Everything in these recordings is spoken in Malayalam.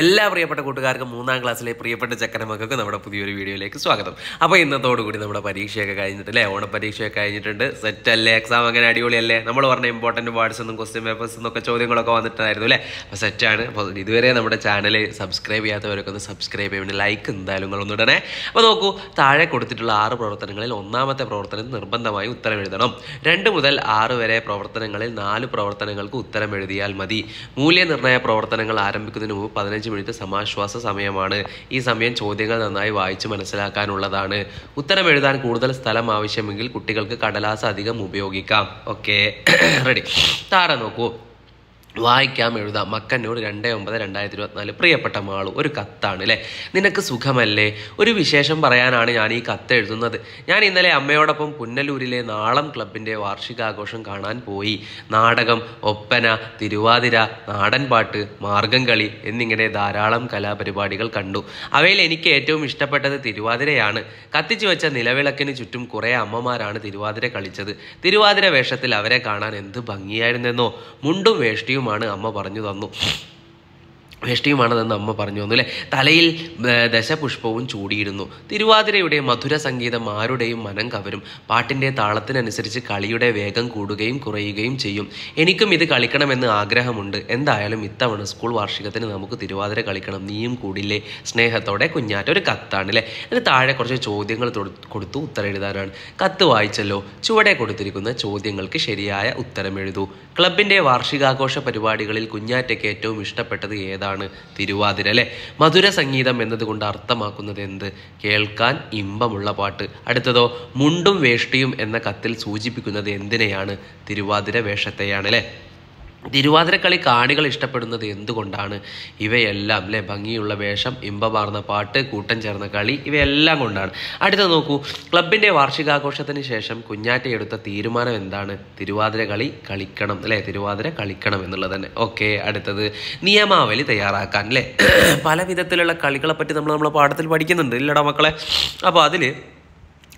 എല്ലാ പ്രിയപ്പെട്ട കൂട്ടുകാർക്കും മൂന്നാം ക്ലാസ്സിലെ പ്രിയപ്പെട്ട ചക്കരമക്കൾക്ക് നമ്മുടെ പുതിയൊരു വീഡിയോയിലേക്ക് സ്വാഗതം അപ്പോൾ ഇന്നത്തോടുകൂടി നമ്മുടെ പരീക്ഷയൊക്കെ കഴിഞ്ഞിട്ടില്ലേ ഓണ പരീക്ഷയൊക്കെ കഴിഞ്ഞിട്ടുണ്ട് സെറ്റ് അല്ലേ എക്സാം അങ്ങനെ അടിപൊളിയല്ലേ നമ്മൾ പറഞ്ഞ ഇമ്പോർട്ടൻറ്റ് വാർഡ്സ് ഒന്നും ക്വസ്റ്റ്യൻ പേപ്പേഴ്സ് എന്നൊക്കെ ചോദ്യങ്ങളൊക്കെ വന്നിട്ടായിരുന്നു അല്ലേ അപ്പോൾ സെറ്റാണ് അപ്പോൾ ഇതുവരെ നമ്മുടെ ചാനൽ സബ്സ്ക്രൈബ് ചെയ്യാത്തവരൊക്കെ ഒന്ന് സബ്സ്ക്രൈബ് ചെയ്യുന്നത് ലൈക്ക് എന്തായാലും നിങ്ങളൊന്ന് ഇടണേ അപ്പോൾ നോക്കൂ താഴെ കൊടുത്തിട്ടുള്ള ആറ് പ്രവർത്തനങ്ങളിൽ ഒന്നാമത്തെ പ്രവർത്തനം നിർബന്ധമായി ഉത്തരം എഴുതണം രണ്ട് മുതൽ ആറ് വരെ പ്രവർത്തനങ്ങളിൽ നാല് പ്രവർത്തനങ്ങൾക്ക് ഉത്തരം എഴുതിയാൽ മതി മൂല്യനിർണ്ണയ പ്രവർത്തനങ്ങൾ ആരംഭിക്കുന്നതിന് മുമ്പ് പതിനഞ്ച് മിനിറ്റ് സമാശ്വാസ സമയമാണ് ഈ സമയം ചോദ്യങ്ങൾ നന്നായി വായിച്ച് മനസ്സിലാക്കാനുള്ളതാണ് ഉത്തരം എഴുതാൻ കൂടുതൽ സ്ഥലം ആവശ്യമെങ്കിൽ കുട്ടികൾക്ക് കടലാസ് അധികം ഉപയോഗിക്കാം ഓക്കെ റെഡി താര നോക്കൂ വായിക്കാം എഴുതാം മക്കന്നൂർ രണ്ട് ഒമ്പത് രണ്ടായിരത്തി ഇരുപത്തിനാല് പ്രിയപ്പെട്ട മാളു ഒരു കത്താണ് അല്ലേ നിനക്ക് സുഖമല്ലേ ഒരു വിശേഷം പറയാനാണ് ഞാൻ ഈ കത്ത് എഴുതുന്നത് ഞാൻ ഇന്നലെ അമ്മയോടൊപ്പം പുന്നലൂരിലെ നാളം ക്ലബിൻ്റെ വാർഷികാഘോഷം കാണാൻ പോയി നാടകം ഒപ്പന തിരുവാതിര നാടൻപാട്ട് മാർഗംകളി എന്നിങ്ങനെ ധാരാളം കലാപരിപാടികൾ കണ്ടു അവയിൽ എനിക്ക് ഏറ്റവും ഇഷ്ടപ്പെട്ടത് തിരുവാതിരയാണ് കത്തിച്ചു വെച്ച നിലവിളക്കിന് ചുറ്റും കുറേ അമ്മമാരാണ് തിരുവാതിര കളിച്ചത് തിരുവാതിര വേഷത്തിൽ അവരെ കാണാൻ എന്ത് ഭംഗിയായിരുന്നെന്നോ മുണ്ടും വേഷ്ടിയും കാര്യമാണ് അമ്മ പറഞ്ഞു തന്നു വേഷ്ടിയുമാണതെന്ന് അമ്മ പറഞ്ഞു തന്നു അല്ലേ തലയിൽ ദശപുഷ്പവും ചൂടിയിരുന്നു തിരുവാതിരയുടെ മധുര സംഗീതം ആരുടെയും മനം കവരും പാട്ടിൻ്റെ താളത്തിനനുസരിച്ച് കളിയുടെ വേഗം കൂടുകയും കുറയുകയും ചെയ്യും എനിക്കും ഇത് കളിക്കണമെന്ന് ആഗ്രഹമുണ്ട് എന്തായാലും ഇത്തവണ സ്കൂൾ വാർഷികത്തിന് നമുക്ക് തിരുവാതിര കളിക്കണം നീയും കൂടില്ലേ സ്നേഹത്തോടെ കുഞ്ഞാറ്റ ഒരു കത്താണ് അല്ലേ അതിന് താഴെ കുറച്ച് ചോദ്യങ്ങൾ കൊടുത്തു ഉത്തരം എഴുതാനാണ് കത്ത് വായിച്ചല്ലോ ചുവടെ കൊടുത്തിരിക്കുന്ന ചോദ്യങ്ങൾക്ക് ശരിയായ ഉത്തരം എഴുതൂ ക്ലബിൻ്റെ വാർഷികാഘോഷ പരിപാടികളിൽ കുഞ്ഞാറ്റയ്ക്ക് ഏറ്റവും ഇഷ്ടപ്പെട്ടത് ഏതാണ് എന്താണ് തിരുവാതിര അല്ലേ മധുര സംഗീതം എന്നതുകൊണ്ട് അർത്ഥമാക്കുന്നത് എന്ത് കേൾക്കാൻ ഇമ്പമുള്ള പാട്ട് അടുത്തതോ മുണ്ടും വേഷ്ടിയും എന്ന കത്തിൽ സൂചിപ്പിക്കുന്നത് എന്തിനെയാണ് തിരുവാതിര വേഷത്തെയാണ് അല്ലേ തിരുവാതിരക്കളി കാണികൾ ഇഷ്ടപ്പെടുന്നത് എന്തുകൊണ്ടാണ് ഇവയെല്ലാം അല്ലെ ഭംഗിയുള്ള വേഷം ഇമ്പമാർന്ന പാട്ട് കൂട്ടം ചേർന്ന കളി ഇവയെല്ലാം കൊണ്ടാണ് അടുത്ത നോക്കൂ ക്ലബിൻ്റെ വാർഷികാഘോഷത്തിന് ശേഷം എടുത്ത തീരുമാനം എന്താണ് തിരുവാതിര കളി കളിക്കണം അല്ലെ തിരുവാതിര കളിക്കണം എന്നുള്ളത് തന്നെ ഓക്കെ അടുത്തത് നിയമാവലി തയ്യാറാക്കാൻ അല്ലേ പല വിധത്തിലുള്ള കളികളെപ്പറ്റി നമ്മൾ നമ്മളെ പാഠത്തിൽ പഠിക്കുന്നുണ്ട് ഇല്ലടാ മക്കളെ അപ്പോൾ അതിൽ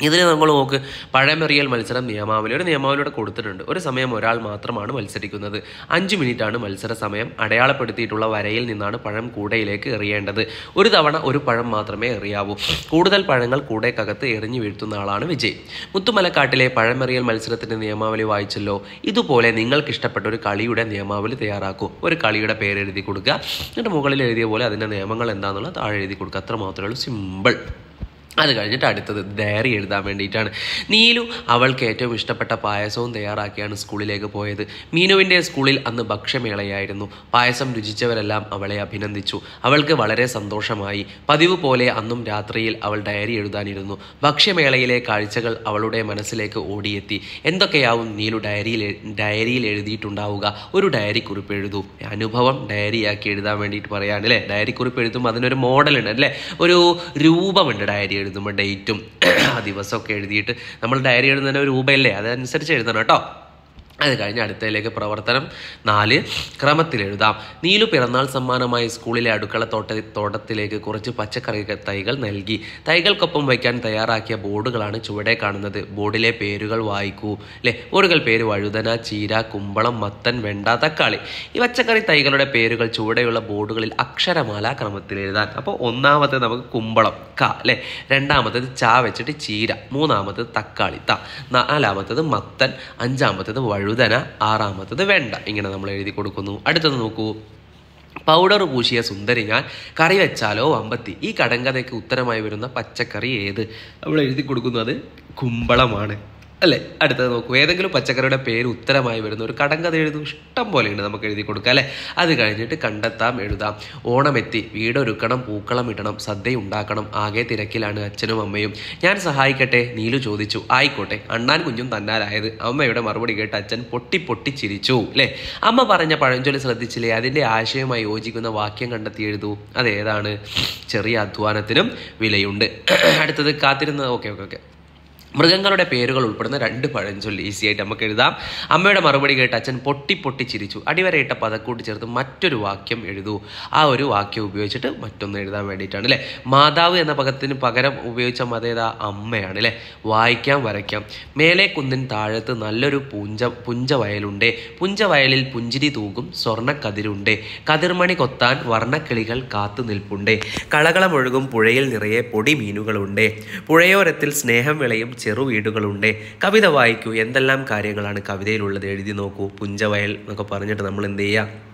ഇതിന് നമ്മൾ നോക്ക് പഴമെറിയൽ മത്സരം നിയമാവലി ഒരു നിയമാവലിയുടെ കൊടുത്തിട്ടുണ്ട് ഒരു സമയം ഒരാൾ മാത്രമാണ് മത്സരിക്കുന്നത് അഞ്ച് മിനിറ്റാണ് മത്സര സമയം അടയാളപ്പെടുത്തിയിട്ടുള്ള വരയിൽ നിന്നാണ് പഴം കൂടയിലേക്ക് എറിയേണ്ടത് ഒരു തവണ ഒരു പഴം മാത്രമേ എറിയാവൂ കൂടുതൽ പഴങ്ങൾ കൂടേക്കകത്ത് എറിഞ്ഞു വീഴ്ത്തുന്ന ആളാണ് വിജയ് മുത്തുമലക്കാട്ടിലെ പഴമെറിയൽ മത്സരത്തിൻ്റെ നിയമാവലി വായിച്ചല്ലോ ഇതുപോലെ നിങ്ങൾക്ക് ഇഷ്ടപ്പെട്ട ഒരു കളിയുടെ നിയമാവലി തയ്യാറാക്കൂ ഒരു കളിയുടെ പേര് എഴുതി കൊടുക്കുക എന്നിട്ട് മുകളിൽ എഴുതിയ പോലെ അതിൻ്റെ നിയമങ്ങൾ എന്താണെന്നുള്ളത് താഴെ എഴുതി കൊടുക്കുക അത്ര മാത്രമേ ഉള്ളൂ സിമ്പിൾ അത് കഴിഞ്ഞിട്ട് അടുത്തത് ഡയറി എഴുതാൻ വേണ്ടിയിട്ടാണ് നീലു അവൾക്ക് ഏറ്റവും ഇഷ്ടപ്പെട്ട പായസവും തയ്യാറാക്കിയാണ് സ്കൂളിലേക്ക് പോയത് മീനുവിൻ്റെ സ്കൂളിൽ അന്ന് ഭക്ഷ്യമേളയായിരുന്നു പായസം രുചിച്ചവരെല്ലാം അവളെ അഭിനന്ദിച്ചു അവൾക്ക് വളരെ സന്തോഷമായി പതിവ് പോലെ അന്നും രാത്രിയിൽ അവൾ ഡയറി എഴുതാനിരുന്നു ഭക്ഷ്യമേളയിലെ കാഴ്ചകൾ അവളുടെ മനസ്സിലേക്ക് ഓടിയെത്തി എന്തൊക്കെയാവും നീലു ഡയറിയിൽ ഡയറിയിൽ എഴുതിയിട്ടുണ്ടാവുക ഒരു ഡയറി കുറിപ്പ് എഴുതൂ അനുഭവം ഡയറിയാക്കി എഴുതാൻ വേണ്ടിയിട്ട് പറയുകയാണ് അല്ലേ ഡയറി കുറിപ്പ് എഴുതുമ്പോൾ അതിനൊരു മോഡലുണ്ട് അല്ലേ ഒരു രൂപമുണ്ട് ഡയറി എഴുതും എഴുതുമ്പോൾ ഡേറ്റും ആ ദിവസമൊക്കെ എഴുതിയിട്ട് നമ്മൾ ഡയറി എഴുതുന്നതിന് രൂപയല്ലേ അതനുസരിച്ച് എഴുതണം കേട്ടോ അത് കഴിഞ്ഞ് അടുത്തയിലേക്ക് പ്രവർത്തനം നാല് ക്രമത്തിലെഴുതാം നീലു പിറന്നാൾ സമ്മാനമായി സ്കൂളിലെ അടുക്കള തോട്ട തോട്ടത്തിലേക്ക് കുറച്ച് പച്ചക്കറി തൈകൾ നൽകി തൈകൾക്കൊപ്പം വയ്ക്കാൻ തയ്യാറാക്കിയ ബോർഡുകളാണ് ചുവടെ കാണുന്നത് ബോർഡിലെ പേരുകൾ വായിക്കൂ അല്ലേ ബോർഡുകൾ പേര് വഴുതന ചീര കുമ്പളം മത്തൻ വെണ്ട തക്കാളി ഈ പച്ചക്കറി തൈകളുടെ പേരുകൾ ചുവടെയുള്ള ബോർഡുകളിൽ അക്ഷരമാല ക്രമത്തിൽ എഴുതാൻ അപ്പോൾ ഒന്നാമത്തെ നമുക്ക് കുമ്പളം ക അല്ലേ രണ്ടാമത്തേത് ചാ വെച്ചിട്ട് ചീര മൂന്നാമത്തേത് തക്കാളി ത നാലാമത്തേത് മത്തൻ അഞ്ചാമത്തേത് വഴു എഴുതന ആറാമത്തത് വെണ്ട ഇങ്ങനെ നമ്മൾ എഴുതി കൊടുക്കുന്നു അടുത്തത് നോക്കൂ പൗഡർ പൂശിയ സുന്ദരി ഞാൻ കറി വെച്ചാലോ അമ്പത്തി ഈ കടങ്കഥയ്ക്ക് ഉത്തരമായി വരുന്ന പച്ചക്കറി ഏത് നമ്മൾ എഴുതി കൊടുക്കുന്നത് കുമ്പളമാണ് അല്ലെ അടുത്തത് നോക്കൂ ഏതെങ്കിലും പച്ചക്കറിയുടെ പേര് ഉത്തരമായി വരുന്ന ഒരു കടങ്കഥ എഴുതും ഇഷ്ടം പോലെയുണ്ട് നമുക്ക് എഴുതി കൊടുക്കുക അല്ലെ അത് കഴിഞ്ഞിട്ട് കണ്ടെത്താം എഴുതാം ഓണമെത്തി വീടൊരുക്കണം പൂക്കളം ഇടണം സദ്യ ഉണ്ടാക്കണം ആകെ തിരക്കിലാണ് അച്ഛനും അമ്മയും ഞാൻ സഹായിക്കട്ടെ നീലു ചോദിച്ചു ആയിക്കോട്ടെ അണ്ണാൻ കുഞ്ഞും തന്നാലായത് അമ്മയുടെ മറുപടി കേട്ട് അച്ഛൻ പൊട്ടി പൊട്ടി ചിരിച്ചു അല്ലേ അമ്മ പറഞ്ഞ പഴഞ്ചൊല്ലി ശ്രദ്ധിച്ചില്ലേ അതിൻ്റെ ആശയമായി യോജിക്കുന്ന വാക്യം കണ്ടെത്തി എഴുതു അതേതാണ് ചെറിയ അധ്വാനത്തിനും വിലയുണ്ട് അടുത്തത് കാത്തിരുന്നത് ഓക്കെ ഓക്കെ ഓക്കെ മൃഗങ്ങളുടെ പേരുകൾ ഉൾപ്പെടുന്ന രണ്ട് പഴഞ്ചൊല്ലി ആയിട്ട് നമുക്ക് എഴുതാം അമ്മയുടെ മറുപടി കേട്ട് അച്ഛൻ പൊട്ടി പൊട്ടി ചിരിച്ചു അടിവരയിട്ട പതക്കൂട്ടി ചേർത്ത് മറ്റൊരു വാക്യം എഴുതൂ ആ ഒരു വാക്യം ഉപയോഗിച്ചിട്ട് മറ്റൊന്ന് എഴുതാൻ വേണ്ടിയിട്ടാണ് അല്ലേ മാതാവ് എന്ന പദത്തിന് പകരം ഉപയോഗിച്ച മതേത അമ്മയാണ് അല്ലേ വായിക്കാം വരയ്ക്കാം മേലെ കുന്നിൻ താഴത്ത് നല്ലൊരു പുഞ്ച പുഞ്ച വയലുണ്ടേ പുഞ്ച വയലിൽ പുഞ്ചിരി തൂകും സ്വർണ്ണ കതിർമണി കൊത്താൻ വർണ്ണക്കിളികൾ കാത്തു നിൽപ്പുണ്ടേ കളകളമൊഴുകും പുഴയിൽ നിറയെ പൊടി മീനുകളുണ്ടേ പുഴയോരത്തിൽ സ്നേഹം വിളയും ചെറു വീടുകളുണ്ട് കവിത വായിക്കൂ എന്തെല്ലാം കാര്യങ്ങളാണ് കവിതയിലുള്ളത് എഴുതി നോക്കൂ പുഞ്ചവയൽ എന്നൊക്കെ പറഞ്ഞിട്ട് നമ്മൾ എന്ത് ചെയ്യുക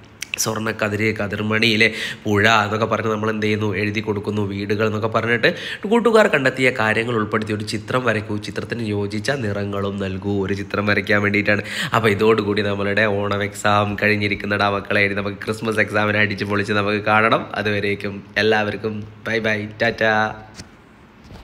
സ്വർണ്ണക്കതിര് കതിർമണിയിലെ പുഴ എന്നൊക്കെ പറഞ്ഞ് നമ്മൾ എന്ത് ചെയ്യുന്നു എഴുതി കൊടുക്കുന്നു വീടുകൾ എന്നൊക്കെ പറഞ്ഞിട്ട് കൂട്ടുകാർ കണ്ടെത്തിയ കാര്യങ്ങൾ ഉൾപ്പെടുത്തി ഒരു ചിത്രം വരയ്ക്കൂ ചിത്രത്തിന് യോജിച്ച നിറങ്ങളും നൽകൂ ഒരു ചിത്രം വരയ്ക്കാൻ വേണ്ടിയിട്ടാണ് അപ്പോൾ ഇതോടുകൂടി നമ്മളുടെ ഓണം എക്സാം കഴിഞ്ഞിരിക്കുന്ന ഡാവക്കളെ എഴുതി നമുക്ക് ക്രിസ്മസ് എക്സാമിനെ അടിച്ച് പൊളിച്ച് നമുക്ക് കാണണം അതുവരേക്കും എല്ലാവർക്കും ബൈ ബൈ ടാറ്റാ